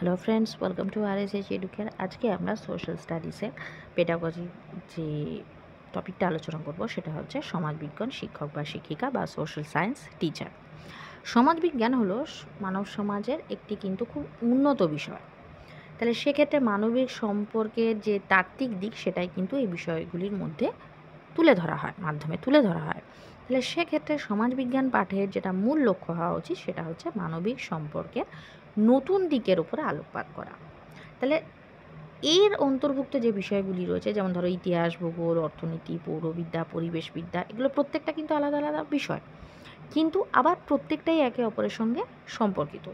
hello friends welcome to R S S Educare আজকে আমরা social স্টাডিজের pedagogy যে টপিকটা আলোচনা করব সেটা হচ্ছে সমাজবিজ্ঞান শিক্ষক বা শিক্ষিকা বা সোশ্যাল সায়েন্স টিচার সমাজবিজ্ঞান হলো মানব সমাজের একটি কিন্তু খুব উন্নত বিষয় তাহলে সেক্ষেত্রে মানবিক সম্পর্কের যে তাত্ত্বিক দিক সেটাই কিন্তু এই বিষয়গুলির মধ্যে তুলে ধরা হয় মাধ্যমে তুলে ধরা হয় তাহলে সেক্ষেত্রে সমাজবিজ্ঞান পাঠের যেটা মূল লক্ষ্য হওয়া উচিত সেটা হচ্ছে মানবিক সম্পর্কের নতুন দিকের উপরে আলোকপাত করা তাহলে এর অন্তর্ভুক্ত যে বিষয়গুলি রয়েছে যেমন ধরো ইতিহাস ভূগোল অর্থনীতি পৌরবিদ্যা পরিবেশবিদ্যা এগুলো প্রত্যেকটা কিন্তু আলাদা আলাদা বিষয় কিন্তু আবার প্রত্যেকটাই একে অপরের সঙ্গে সম্পর্কিত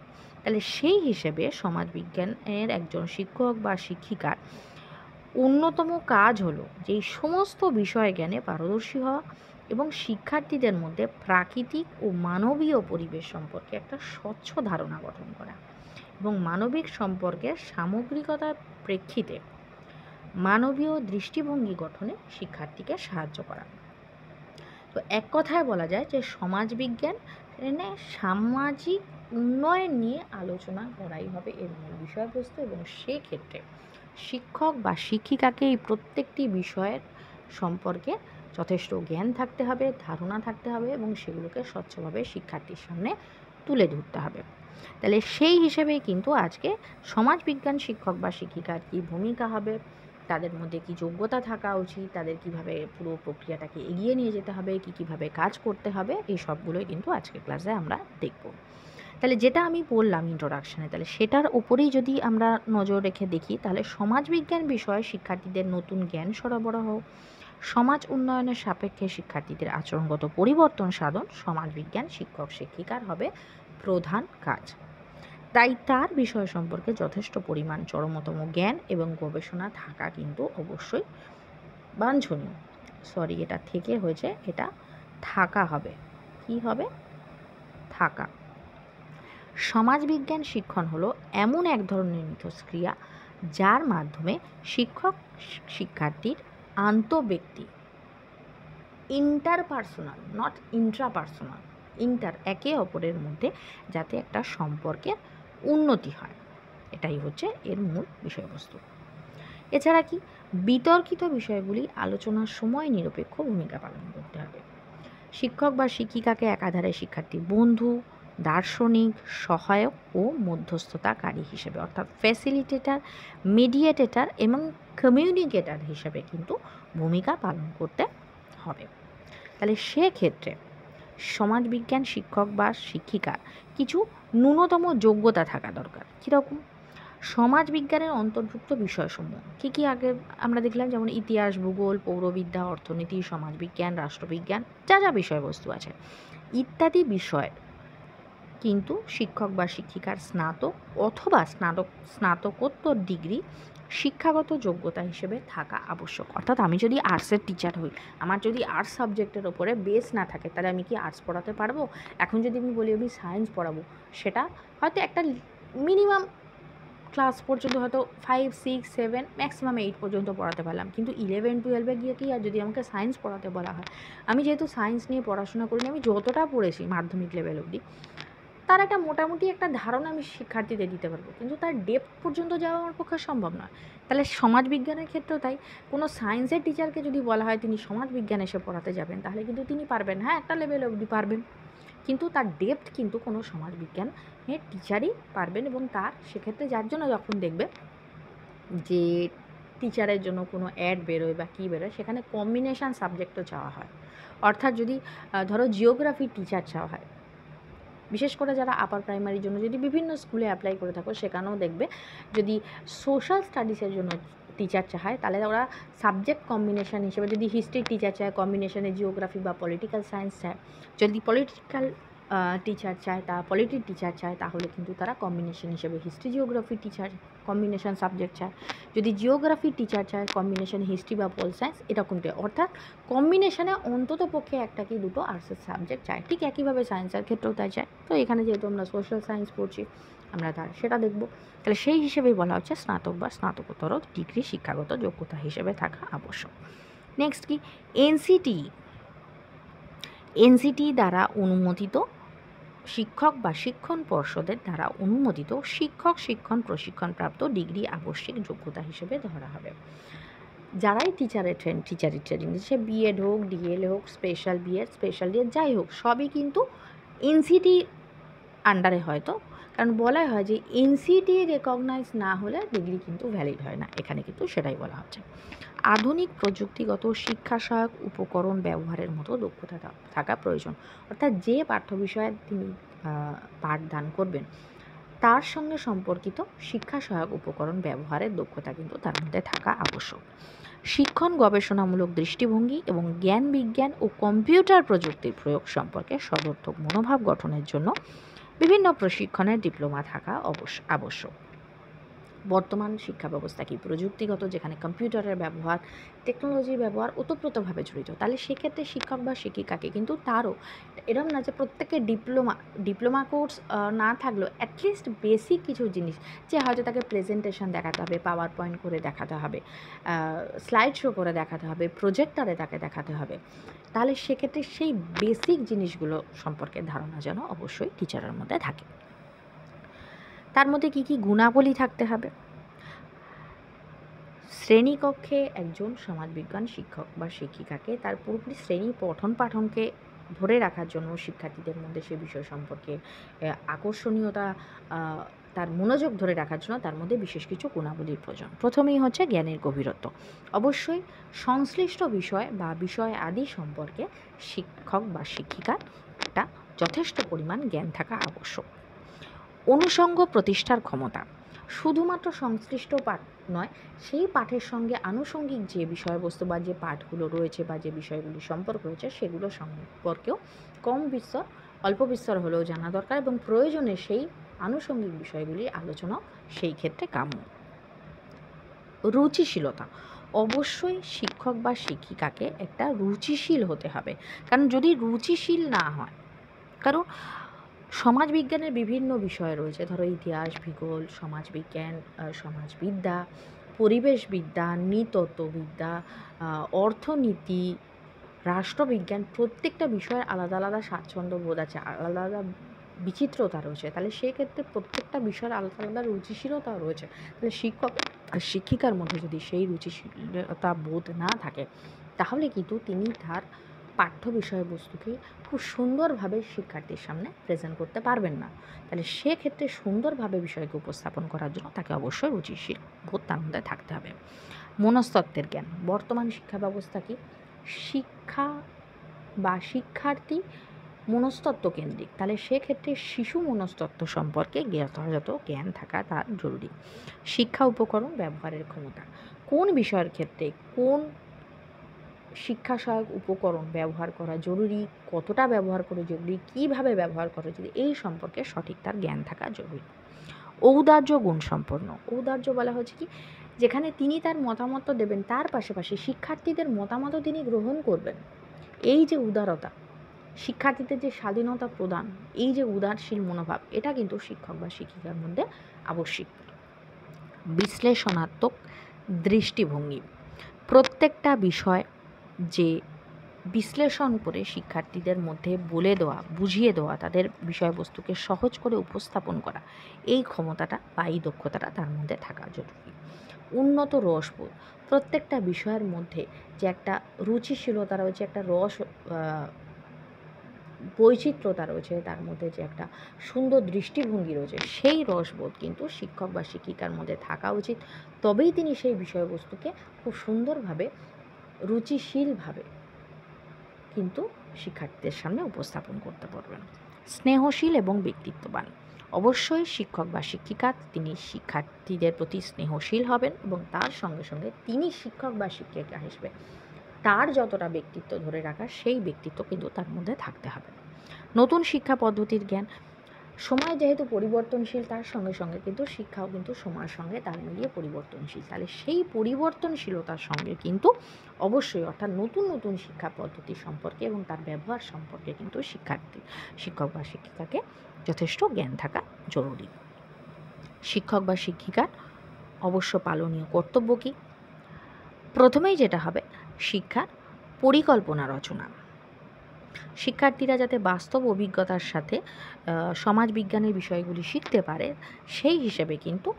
তাহলে সেই হিসেবে সমাজবিজ্ঞানের একজন শিক্ষক বা শিক্ষিকার অন্যতম কাজ হলো যে সমস্ত বিষয় জ্ঞানে পারদর্শী হওয়া এবং শিক্ষার্থীদের মধ্যে প্রাকৃতিক ও মানবীয় পরিবেশ সম্পর্কে একটা স্বচ্ছ ধারণা গঠন করা এবং মানবিক সম্পর্কের সামগ্রিকতার প্রেক্ষিতে মানবীয় দৃষ্টিভঙ্গি গঠনে শিক্ষার্থীকে সাহায্য করা তো এক কথায় বলা যায় যে সমাজবিজ্ঞান এনে সামাজিক উন্নয়ন নিয়ে আলোচনা করাই হবে এর মূল বিষয়বস্তু এবং সেক্ষেত্রে শিক্ষক বা শিক্ষিকাকে এই প্রত্যেকটি বিষয়ের সম্পর্কে যথেষ্ট জ্ঞান থাকতে হবে ধারণা থাকতে হবে এবং সেগুলোকে স্বচ্ছভাবে শিক্ষার্থীর সামনে তুলে ধরতে হবে তাহলে সেই হিসেবে কিন্তু আজকে সমাজবিজ্ঞান শিক্ষক বা শিক্ষিকার কী ভূমিকা হবে তাদের মধ্যে কি যোগ্যতা থাকা উচিত তাদের কিভাবে পুরো প্রক্রিয়াটাকে এগিয়ে নিয়ে যেতে হবে কি কিভাবে কাজ করতে হবে এই সবগুলোই কিন্তু আজকে ক্লাসে আমরা দেখব তাহলে যেটা আমি বললাম ইন্ট্রোডাকশানে তাহলে সেটার ওপরেই যদি আমরা নজর রেখে দেখি তাহলে সমাজবিজ্ঞান বিষয়ে শিক্ষার্থীদের নতুন জ্ঞান সরবরাহ সমাজ উন্নয়নের সাপেক্ষে শিক্ষার্থীদের আচরণগত পরিবর্তন সাধন সমাজবিজ্ঞান শিক্ষক শিক্ষিকার হবে প্রধান কাজ তাই তার বিষয় সম্পর্কে যথেষ্ট পরিমাণ চরমতম জ্ঞান এবং গবেষণা থাকা কিন্তু অবশ্যই বাঞ্ছনীয় সরি এটা থেকে হয়েছে এটা থাকা হবে কি হবে থাকা সমাজবিজ্ঞান শিক্ষণ হলো এমন এক ধরনের মিথস্ক্রিয়া যার মাধ্যমে শিক্ষক শিক্ষার্থীর আন্ত ব্যক্তি ইন্টারপার্সোনাল নট ইন্ট্রাপার্সোনাল ইন্টার একে অপরের মধ্যে যাতে একটা সম্পর্কের উন্নতি হয় এটাই হচ্ছে এর মূল বিষয়বস্তু এছাড়া কি বিতর্কিত বিষয়গুলি আলোচনার সময় নিরপেক্ষ ভূমিকা পালন করতে হবে শিক্ষক বা শিক্ষিকাকে একাধারে শিক্ষার্থী বন্ধু দার্শনিক সহায়ক ও মধ্যস্থতাকারী হিসেবে অর্থাৎ ফ্যাসিলিটেটার মিডিয়েটেটার এবং কমিউনিকেটার হিসেবে কিন্তু ভূমিকা পালন করতে হবে তাহলে সেক্ষেত্রে সমাজবিজ্ঞান শিক্ষক বা শিক্ষিকার কিছু ন্যূনতম যোগ্যতা থাকা দরকার কীরকম সমাজবিজ্ঞানের অন্তর্ভুক্ত বিষয়সমূহ কী কী আগে আমরা দেখলাম যেমন ইতিহাস ভূগোল পৌরবিদ্যা অর্থনীতি সমাজবিজ্ঞান রাষ্ট্রবিজ্ঞান যা যা বিষয়বস্তু আছে ইত্যাদি বিষয়ের কিন্তু শিক্ষক বা শিক্ষিকার স্নাতক অথবা স্নাতক স্নাতকোত্তর ডিগ্রি শিক্ষাগত যোগ্যতা হিসেবে থাকা আবশ্যক অর্থাৎ আমি যদি আর্টসের টিচার হই আমার যদি আর্টস সাবজেক্টের ওপরে বেস না থাকে তাহলে আমি কি আর্টস পড়াতে পারবো এখন যদি আমি বলি আমি সায়েন্স পড়াবো সেটা হয়তো একটা মিনিমাম ক্লাস পর্যন্ত হয়তো five six seven maximum eight পর্যন্ত পড়াতে পারলাম কিন্তু ইলেভেন টুয়েলভে গিয়ে কি আর যদি আমাকে সায়েন্স পড়াতে বলা হয় আমি যেহেতু সায়েন্স নিয়ে পড়াশোনা করিনি আমি যতটা পড়েছি মাধ্যমিক লেভেল অবধি তার একটা মোটামুটি একটা ধারণা আমি শিক্ষার্থীদের দিতে পারবো কিন্তু তার ডেপ পর্যন্ত যাওয়া আমার পক্ষে সম্ভব নয় তাহলে সমাজবিজ্ঞানের ক্ষেত্রেও তাই কোনো সায়েন্সের টিচারকে যদি বলা হয় তিনি সমাজবিজ্ঞান এসে পড়াতে যাবেন তাহলে কিন্তু তিনি পারবেন হ্যাঁ একটা লেভেল অবধি পারবেন কিন্তু তার ডেপথ কিন্তু কোনো হ্যাঁ টিচারই পারবেন এবং তার সেক্ষেত্রে যার জন্য যখন দেখবে যে টিচারের জন্য কোনো অ্যাড বেরোয় বা কী বেরোয় সেখানে কম্বিনেশান সাবজেক্টও চাওয়া হয় অর্থাৎ যদি ধরো জিওগ্রাফি টিচার চাওয়া হয় বিশেষ করে যারা আপার প্রাইমারির জন্য যদি বিভিন্ন স্কুলে অ্যাপ্লাই করে থাকো সেখানেও দেখবে যদি সোশ্যাল স্টাডিসের জন্য টিচার চাহায় তাহলে ওরা সাবজেক্ট কম্বিনেশান হিসেবে যদি হিস্ট্রি টিচার চায় কম্বিনেশানে জিওগ্রাফি বা পলিটিক্যাল সায়েন্স চায় যদি পলিটিক্যাল টিচার চায় তা পলিটির টিচার চায় তাহলে কিন্তু তারা কম্বিনেশন হিসেবে history geography teacher combination subject চায় যদি জিওগ্রাফি টিচার চায় কম্বিনেশন হিস্ট্রি বা পল সায়েন্স এরকমটাই অর্থাৎ কম্বিনেশনে অন্তত পক্ষে একটা কি দুটো আর্টসের সাবজেক্ট চায় ঠিক একইভাবে সায়েন্সের ক্ষেত্রেও তাই চায় তো এখানে যেহেতু আমরা সোশ্যাল সায়েন্স পড়ছি আমরা তার সেটা দেখব তাহলে সেই হিসেবেই বলা হচ্ছে স্নাতক বা স্নাতকোত্তর ডিগ্রি শিক্ষাগত যোগ্যতা হিসেবে থাকা আবশ্যক নেক্সট কি এনসিটি এনসিটি e e দ্বারা অনুমোদিত শিক্ষক বা শিক্ষণ পর্ষদের দ্বারা অনুমোদিত শিক্ষক শিক্ষণ প্রশিক্ষণপ্রাপ্ত ডিগ্রি আবশ্যিক যোগ্যতা হিসেবে ধরা হবে যারাই টিচারের ট্রেন টিচারি ট্রেনিং সে বিএড হোক ডিএল হোক স্পেশাল বিএড স্পেশাল ডিএড যাই হোক সবই কিন্তু এনসিটি আন্ডারে হয়তো কারণ বলাই হয় যে এনসিটি রেকগনাইজ না হলে ডিগ্রি কিন্তু ভ্যালিড হয় না এখানে কিন্তু সেটাই বলা হচ্ছে আধুনিক প্রযুক্তিগত শিক্ষা সহায়ক উপকরণ ব্যবহারের মতো দক্ষতা থাকা প্রয়োজন অর্থাৎ যে পাঠ্য বিষয়ে তিনি পাঠদান করবেন তার সঙ্গে সম্পর্কিত শিক্ষা সহায়ক উপকরণ ব্যবহারের দক্ষতা কিন্তু তার মধ্যে থাকা আবশ্যক শিক্ষণ গবেষণামূলক দৃষ্টিভঙ্গি এবং জ্ঞান বিজ্ঞান ও কম্পিউটার প্রযুক্তির প্রয়োগ সম্পর্কে সদর্থক মনোভাব গঠনের জন্য বিভিন্ন প্রশিক্ষণের ডিপ্লোমা থাকা অবশ্য আবশ্যক বর্তমান শিক্ষা ব্যবস্থা কি প্রযুক্তিগত যেখানে কম্পিউটারের ব্যবহার টেকনোলজির ব্যবহার ওতপ্রোতভাবে জড়িত তাহলে সেক্ষেত্রে শিক্ষক বা শিক্ষিকাকে কিন্তু তারও এরম না যে প্রত্যেকে ডিপ্লোমা ডিপ্লোমা কোর্স না থাকলেও অ্যাটলিস্ট বেসিক কিছু জিনিস যে হয়তো তাকে প্রেজেন্টেশন দেখাতে হবে পাওয়ার পয়েন্ট করে দেখাতে হবে স্লাইড শো করে দেখাতে হবে প্রজেক্টারে তাকে দেখাতে হবে তাহলে সেক্ষেত্রে সেই বেসিক জিনিসগুলো সম্পর্কে ধারণা যেন অবশ্যই টিচারের মধ্যে থাকে তার মধ্যে কি কি গুণাবলী থাকতে হবে শ্রেণীকক্ষে একজন সমাজবিজ্ঞান শিক্ষক বা শিক্ষিকাকে তার পুরোপুরি শ্রেণী পঠন পাঠনকে ধরে রাখার জন্য শিক্ষার্থীদের মধ্যে সে বিষয় সম্পর্কে আকর্ষণীয়তা তার মনোযোগ ধরে রাখার জন্য তার মধ্যে বিশেষ কিছু গুণাবলীর প্রয়োজন প্রথমেই হচ্ছে জ্ঞানের গভীরত্ব অবশ্যই সংশ্লিষ্ট বিষয় বা বিষয় আদি সম্পর্কে শিক্ষক বা শিক্ষিকার একটা যথেষ্ট পরিমাণ জ্ঞান থাকা আবশ্যক অনুষঙ্গ প্রতিষ্ঠার ক্ষমতা শুধুমাত্র সংশ্লিষ্ট পাঠ নয় সেই পাঠের সঙ্গে আনুষঙ্গিক যে বিষয়বস্তু বা যে পাঠগুলো রয়েছে বা যে বিষয়গুলি সম্পর্ক রয়েছে সেগুলো সম্পর্কেও কম বিস্তর অল্প বিস্তর হলেও জানা দরকার এবং প্রয়োজনে সেই আনুষঙ্গিক বিষয়গুলি আলোচনা সেই ক্ষেত্রে কাম্য রুচিশীলতা অবশ্যই শিক্ষক বা শিক্ষিকাকে একটা রুচিশীল হতে হবে কারণ যদি রুচিশীল না হয় কারণ সমাজবিজ্ঞানের বিভিন্ন বিষয় রয়েছে ধরো ইতিহাস ভূগোল সমাজবিজ্ঞান সমাজবিদ্যা পরিবেশবিদ্যা নৃতত্ত্ববিদ্যা অর্থনীতি রাষ্ট্রবিজ্ঞান প্রত্যেকটা বিষয়ের আলাদা আলাদা স্বাচ্ছন্দ্য বোধ আছে আলাদা আলাদা বিচিত্রতা রয়েছে তাহলে সেক্ষেত্রে প্রত্যেকটা বিষয়ের আলাদা আলাদা রুচিশীলতা রয়েছে তাহলে শিক্ষক আর শিক্ষিকার মধ্যে যদি সেই রুচিশীলতা বোধ না থাকে তাহলে কিন্তু তিনি তার পাঠ্য বিষয়বস্তুকে খুব সুন্দরভাবে শিক্ষার্থীর সামনে প্রেজেন্ট করতে পারবেন না তাহলে সেক্ষেত্রে সুন্দরভাবে বিষয়কে উপস্থাপন করার জন্য তাকে অবশ্যই রুচিশীল ভোত্তানন্দে থাকতে হবে মনস্তত্ত্বের জ্ঞান বর্তমান শিক্ষা ব্যবস্থা কি শিক্ষা বা শিক্ষার্থী মনস্তত্ত্ব কেন্দ্রিক তাহলে সেক্ষেত্রে শিশু মনস্তত্ত্ব সম্পর্কে যথাযথ জ্ঞান থাকা তার জরুরি শিক্ষা উপকরণ ব্যবহারের ক্ষমতা কোন বিষয়ের ক্ষেত্রে কোন শিক্ষা সহায়ক উপকরণ ব্যবহার করা জরুরি কতটা ব্যবহার করা জরুরি কীভাবে ব্যবহার করা জরুরি এই সম্পর্কে সঠিক তার জ্ঞান থাকা জরুরি ঔদার্য গুণসম্পন্ন ঔদার্য বলা হচ্ছে কি যেখানে তিনি তার মতামত দেবেন তার পাশাপাশি শিক্ষার্থীদের মতামতও তিনি গ্রহণ করবেন এই যে উদারতা শিক্ষার্থীদের যে স্বাধীনতা প্রদান এই যে উদারশীল মনোভাব এটা কিন্তু শিক্ষক বা শিক্ষিকার মধ্যে আবশ্যিক বিশ্লেষণাত্মক দৃষ্টিভঙ্গি প্রত্যেকটা বিষয় যে বিশ্লেষণ করে শিক্ষার্থীদের মধ্যে বলে দেওয়া বুঝিয়ে দেওয়া তাদের বিষয়বস্তুকে সহজ করে উপস্থাপন করা এই ক্ষমতাটা বা এই দক্ষতাটা তার মধ্যে থাকা জরুরি উন্নত রসবোধ প্রত্যেকটা বিষয়ের মধ্যে যে একটা রুচিশীলতা রয়েছে একটা রস বৈচিত্র্যতা রয়েছে তার মধ্যে যে একটা সুন্দর দৃষ্টিভঙ্গি রয়েছে সেই রসবোধ কিন্তু শিক্ষক বা শিক্ষিকার মধ্যে থাকা উচিত তবেই তিনি সেই বিষয়বস্তুকে খুব সুন্দরভাবে রুচিশীলভাবে কিন্তু শিক্ষার্থীদের সামনে উপস্থাপন করতে পারবেন স্নেহশীল এবং ব্যক্তিত্ববান অবশ্যই শিক্ষক বা শিক্ষিকা তিনি শিক্ষার্থীদের প্রতি স্নেহশীল হবেন এবং তার সঙ্গে সঙ্গে তিনি শিক্ষক বা শিক্ষিকা হিসেবে তার যতটা ব্যক্তিত্ব ধরে রাখা সেই ব্যক্তিত্ব কিন্তু তার মধ্যে থাকতে হবে নতুন শিক্ষা পদ্ধতির জ্ঞান সময় যেহেতু পরিবর্তনশীল তার সঙ্গে সঙ্গে কিন্তু শিক্ষাও কিন্তু সময়ের সঙ্গে তাল মিলিয়ে পরিবর্তনশীল তাহলে সেই পরিবর্তনশীলতার সঙ্গে কিন্তু অবশ্যই অর্থাৎ নতুন নতুন শিক্ষা পদ্ধতি সম্পর্কে এবং তার ব্যবহার সম্পর্কে কিন্তু শিক্ষার্থী শিক্ষক বা শিক্ষিকাকে যথেষ্ট জ্ঞান থাকা জরুরি শিক্ষক বা শিক্ষিকার অবশ্য পালনীয় কর্তব্য কী প্রথমেই যেটা হবে শিক্ষার পরিকল্পনা রচনা শিক্ষার্থীরা যাতে বাস্তব অভিজ্ঞতার সাথে সমাজবিজ্ঞানের বিষয়গুলি শিখতে পারে সেই হিসেবে কিন্তু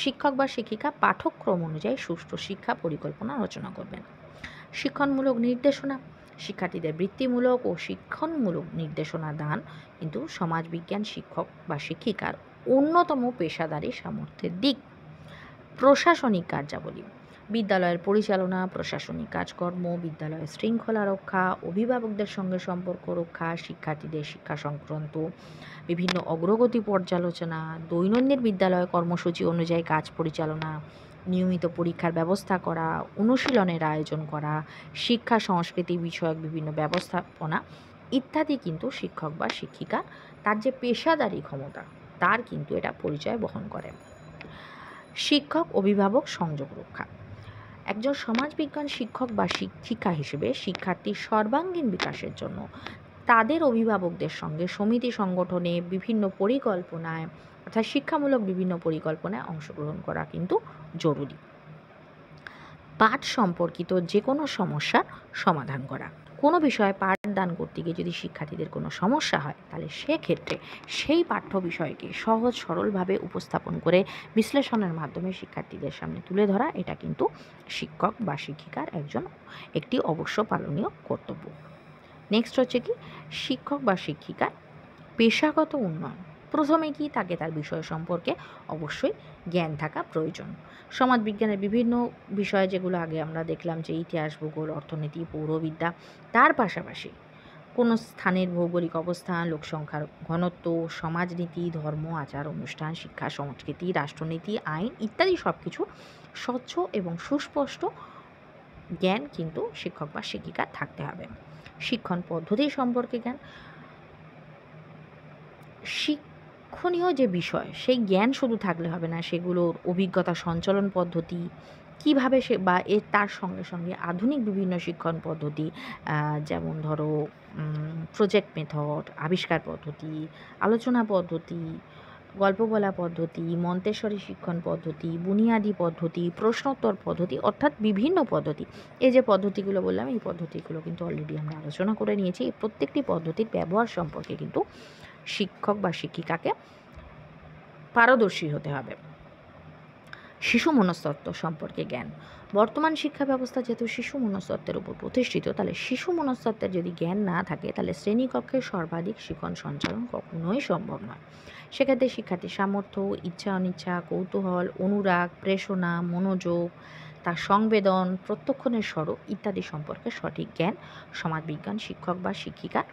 শিক্ষক বা শিক্ষিকা পাঠ্যক্রম অনুযায়ী সুষ্ঠু শিক্ষা পরিকল্পনা রচনা করবেন শিক্ষণমূলক নির্দেশনা শিক্ষার্থীদের বৃত্তিমূলক ও শিক্ষণমূলক নির্দেশনা দান কিন্তু সমাজবিজ্ঞান শিক্ষক বা শিক্ষিকার অন্যতম পেশাদারী সামর্থ্যের দিক প্রশাসনিক কার্যাবলী বিদ্যালয়ের পরিচালনা প্রশাসনিক কাজকর্ম বিদ্যালয়ের শৃঙ্খলা রক্ষা অভিভাবকদের সঙ্গে সম্পর্ক রক্ষা শিক্ষার্থীদের শিক্ষা সংক্রান্ত বিভিন্ন অগ্রগতি পর্যালোচনা দৈনন্দিন বিদ্যালয় কর্মসূচি অনুযায়ী কাজ পরিচালনা নিয়মিত পরীক্ষার ব্যবস্থা করা অনুশীলনের আয়োজন করা শিক্ষা সংস্কৃতি বিষয়ক বিভিন্ন ব্যবস্থাপনা ইত্যাদি কিন্তু শিক্ষক বা শিক্ষিকা তার যে পেশাদারি ক্ষমতা তার কিন্তু এটা পরিচয় বহন করে শিক্ষক অভিভাবক সংযোগ রক্ষা একজন সমাজবিজ্ঞান শিক্ষক বা শিক্ষিকা হিসেবে শিক্ষার্থীর সর্বাঙ্গীন বিকাশের জন্য তাদের অভিভাবকদের সঙ্গে সমিতি সংগঠনে বিভিন্ন পরিকল্পনায় অর্থাৎ শিক্ষামূলক বিভিন্ন পরিকল্পনায় অংশগ্রহণ করা কিন্তু জরুরি পাঠ সম্পর্কিত যে কোনো সমস্যার সমাধান করা কোনো বিষয়ে পাঠদান করতে গিয়ে যদি শিক্ষার্থীদের কোনো সমস্যা হয় তাহলে সেক্ষেত্রে সেই পাঠ্য বিষয়কে সহজ সরলভাবে উপস্থাপন করে বিশ্লেষণের মাধ্যমে শিক্ষার্থীদের সামনে তুলে ধরা এটা কিন্তু শিক্ষক বা শিক্ষিকার একজন একটি অবশ্য পালনীয় কর্তব্য নেক্সট হচ্ছে কি শিক্ষক বা শিক্ষিকার পেশাগত উন্নয়ন প্রথমে কি তাকে তার বিষয় সম্পর্কে অবশ্যই জ্ঞান থাকা প্রয়োজন সমাজবিজ্ঞানের বিভিন্ন বিষয় যেগুলো আগে আমরা দেখলাম যে ইতিহাস ভূগোল অর্থনীতি পৌরবিদ্যা তার পাশাপাশি কোনো স্থানের ভৌগোলিক অবস্থান লোকসংখ্যার ঘনত্ব সমাজনীতি ধর্ম আচার অনুষ্ঠান শিক্ষা সংস্কৃতি রাষ্ট্রনীতি আইন ইত্যাদি সব কিছু স্বচ্ছ এবং সুস্পষ্ট জ্ঞান কিন্তু শিক্ষক বা শিক্ষিকার থাকতে হবে শিক্ষণ পদ্ধতি সম্পর্কে জ্ঞান শিক্ষা লক্ষণীয় যে বিষয় সেই জ্ঞান শুধু থাকলে হবে না সেগুলোর অভিজ্ঞতা সঞ্চালন পদ্ধতি কিভাবে সে বা এর তার সঙ্গে সঙ্গে আধুনিক বিভিন্ন শিক্ষণ পদ্ধতি যেমন ধরো প্রজেক্ট মেথড আবিষ্কার পদ্ধতি আলোচনা পদ্ধতি গল্প বলা পদ্ধতি মন্তেশ্বরী শিক্ষণ পদ্ধতি বুনিয়াদি পদ্ধতি প্রশ্নোত্তর পদ্ধতি অর্থাৎ বিভিন্ন পদ্ধতি এই যে পদ্ধতিগুলো বললাম এই পদ্ধতিগুলো কিন্তু অলরেডি আমরা আলোচনা করে নিয়েছি এই প্রত্যেকটি পদ্ধতির ব্যবহার সম্পর্কে কিন্তু শিক্ষক বা শিক্ষিকাকে পারদর্শী হতে হবে শিশু মনস্তত্ত্ব সম্পর্কে জ্ঞান বর্তমান শিক্ষা ব্যবস্থা যেহেতু শিশু মনস্তত্ত্বের উপর প্রতিষ্ঠিত তাহলে শিশু মনস্তত্ত্বের যদি জ্ঞান না থাকে তাহলে শ্রেণীকক্ষে সর্বাধিক শিখন সঞ্চালন কখনোই সম্ভব নয় সেক্ষেত্রে শিক্ষার্থীর সামর্থ্য ইচ্ছা অনিচ্ছা কৌতূহল অনুরাগ প্রেষণা মনোযোগ তার সংবেদন প্রত্যক্ষণের স্বরূপ ইত্যাদি সম্পর্কে সঠিক জ্ঞান সমাজবিজ্ঞান শিক্ষক বা শিক্ষিকার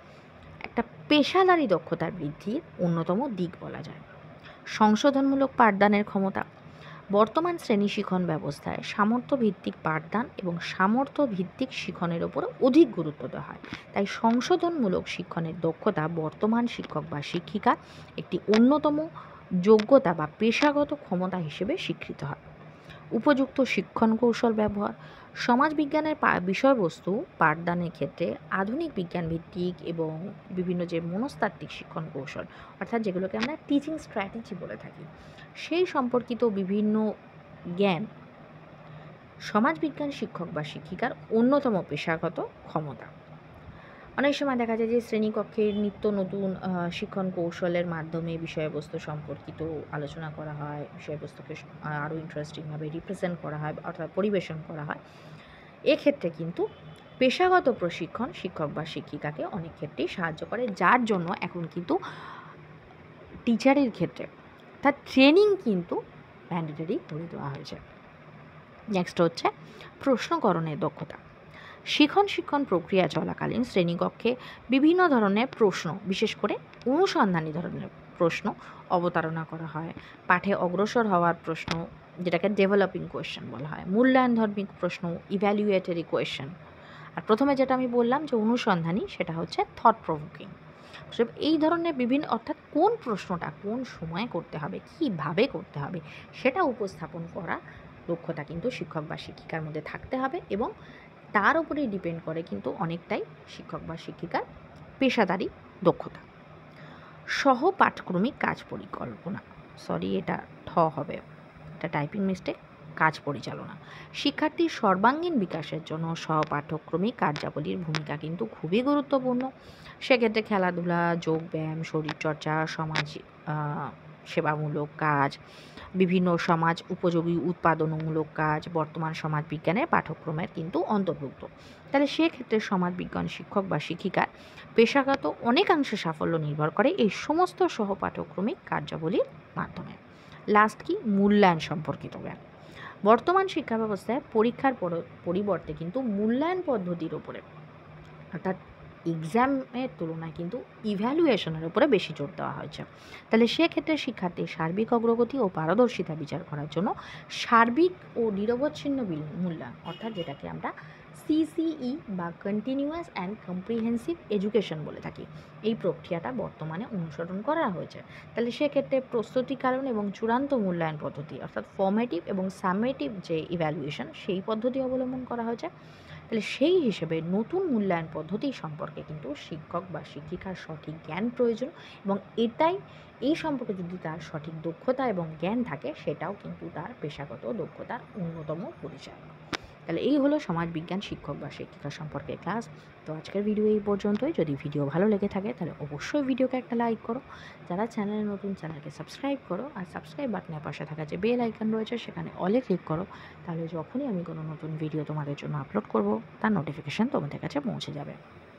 একটা পেশাদারি দক্ষতার বৃদ্ধির অন্যতম দিক বলা যায় সংশোধনমূলক পাঠদানের ক্ষমতা বর্তমান শ্রেণী শিখন ব্যবস্থায় সামর্থ্য ভিত্তিক পাঠদান এবং সামর্থ্য ভিত্তিক শিখনের ওপর অধিক গুরুত্ব দেওয়া হয় তাই সংশোধনমূলক শিক্ষণের দক্ষতা বর্তমান শিক্ষক বা শিক্ষিকা একটি অন্যতম যোগ্যতা বা পেশাগত ক্ষমতা হিসেবে স্বীকৃত হয় উপযুক্ত শিক্ষণ কৌশল ব্যবহার সমাজ বিজ্ঞানের বিষয়বস্তু পাঠদানের ক্ষেত্রে আধুনিক বিজ্ঞান ভিত্তিক এবং বিভিন্ন যে মনস্তাত্ত্বিক শিক্ষণ কৌশল অর্থাৎ যেগুলোকে আমরা টিচিং স্ট্র্যাটেজি বলে থাকি সেই সম্পর্কিত বিভিন্ন জ্ঞান সমাজবিজ্ঞান শিক্ষক বা শিক্ষিকার অন্যতম পেশাগত ক্ষমতা অনেক সময় দেখা যায় যে শ্রেণীকক্ষের নিত্য নতুন শিক্ষণ কৌশলের মাধ্যমে বিষয়বস্তু সম্পর্কিত আলোচনা করা হয় বিষয়বস্তুকে আরও ইন্টারেস্টিংভাবে রিপ্রেজেন্ট করা হয় অর্থাৎ পরিবেশন করা হয় এক্ষেত্রে কিন্তু পেশাগত প্রশিক্ষণ শিক্ষক বা শিক্ষিকাকে অনেক ক্ষেত্রেই সাহায্য করে যার জন্য এখন কিন্তু টিচারের ক্ষেত্রে তার ট্রেনিং কিন্তু ম্যান্ডেটারি করে দেওয়া হয়েছে নেক্সট হচ্ছে প্রশ্নকরণের দক্ষতা শিখন শিক্ষণ প্রক্রিয়া চলাকালীন শ্রেণীকক্ষে বিভিন্ন ধরনের প্রশ্ন বিশেষ করে অনুসন্ধানী ধরনের প্রশ্ন অবতারণা করা হয় পাঠে অগ্রসর হওয়ার প্রশ্ন যেটাকে ডেভেলপিং কোয়েশ্চেন বলা হয় মূল্যায়ন ধর্মিক প্রশ্ন ইভ্যালুয়েটারি কোয়েশ্চেন আর প্রথমে যেটা আমি বললাম যে অনুসন্ধানী সেটা হচ্ছে থট প্রভুকিং এই ধরনের বিভিন্ন অর্থাৎ কোন প্রশ্নটা কোন সময়ে করতে হবে কীভাবে করতে হবে সেটা উপস্থাপন করা দক্ষতা কিন্তু শিক্ষক বা শিক্ষিকার মধ্যে থাকতে হবে এবং তার উপরেই ডিপেন্ড করে কিন্তু অনেকটাই শিক্ষক বা শিক্ষিকার পেশাদারি দক্ষতা সহ পাঠক্রমিক কাজ পরিকল্পনা সরি এটা ঠ হবে এটা টাইপিং মিস্টেক কাজ পরিচালনা শিক্ষার্থীর সর্বাঙ্গীন বিকাশের জন্য সহপাঠ্যক্রমিক কার্যাবলীর ভূমিকা কিন্তু খুবই গুরুত্বপূর্ণ সেক্ষেত্রে খেলাধুলা যোগব্যায়াম শরীরচর্চা সমাজ সেবামূলক কাজ বিভিন্ন সমাজ উপযোগী উৎপাদনমূলক কাজ বর্তমান সমাজ বিজ্ঞানের পাঠ্যক্রমের কিন্তু অন্তর্ভুক্ত তাহলে সেক্ষেত্রে সমাজ বিজ্ঞান শিক্ষক বা শিক্ষিকার পেশাগত অনেকাংশে সাফল্য নির্ভর করে এই সমস্ত সহপাঠ্যক্রমিক কার্যাবলীর মাধ্যমে লাস্ট কি মূল্যায়ন সম্পর্কিত জ্ঞান বর্তমান শিক্ষা ব্যবস্থায় পরীক্ষার পরিবর্তে কিন্তু মূল্যায়ন পদ্ধতির ওপরে অর্থাৎ এক্সামের তুলনায় কিন্তু ইভ্যালুয়েশনের উপরে বেশি জোর দেওয়া হয়েছে তাহলে সেক্ষেত্রে শিক্ষার্থীর সার্বিক অগ্রগতি ও পারদর্শিতা বিচার করার জন্য সার্বিক ও নিরবচ্ছিন্ন মূল্যায়ন অর্থাৎ যেটাকে আমরা সিসিই e বা কন্টিনিউয়াস অ্যান্ড কম্প্রিহেন্সিভ এডুকেশন বলে থাকি এই প্রক্রিয়াটা বর্তমানে অনুসরণ করা হয়েছে তাহলে সেক্ষেত্রে প্রস্তুতিকারণ এবং চূড়ান্ত মূল্যায়ন পদ্ধতি অর্থাৎ ফর্মেটিভ এবং সামেটিভ যে ইভ্যালুয়েশন সেই পদ্ধতি অবলম্বন করা হয়েছে তাহলে সেই হিসেবে নতুন মূল্যায়ন পদ্ধতি সম্পর্কে কিন্তু শিক্ষক বা শিক্ষিকার সঠিক জ্ঞান প্রয়োজন এবং এটাই এই সম্পর্কে যদি তার সঠিক দক্ষতা এবং জ্ঞান থাকে সেটাও কিন্তু তার পেশাগত দক্ষতার অন্যতম পরিচয় তাহলে এই হলো সমাজবিজ্ঞান শিক্ষক বা শিক্ষিকা সম্পর্কে ক্লাস তো আজকের ভিডিও এই পর্যন্তই যদি ভিডিও ভালো লেগে থাকে তাহলে অবশ্যই ভিডিওকে একটা লাইক করো যারা চ্যানেলে নতুন চ্যানেলকে সাবস্ক্রাইব করো আর সাবস্ক্রাইব বাটনের পাশে থাকা যে বেল আইকন রয়েছে সেখানে অলে ক্লিক করো তাহলে যখনই আমি কোনো নতুন ভিডিও তোমাদের জন্য আপলোড করব তার নোটিফিকেশান তোমাদের কাছে পৌঁছে যাবে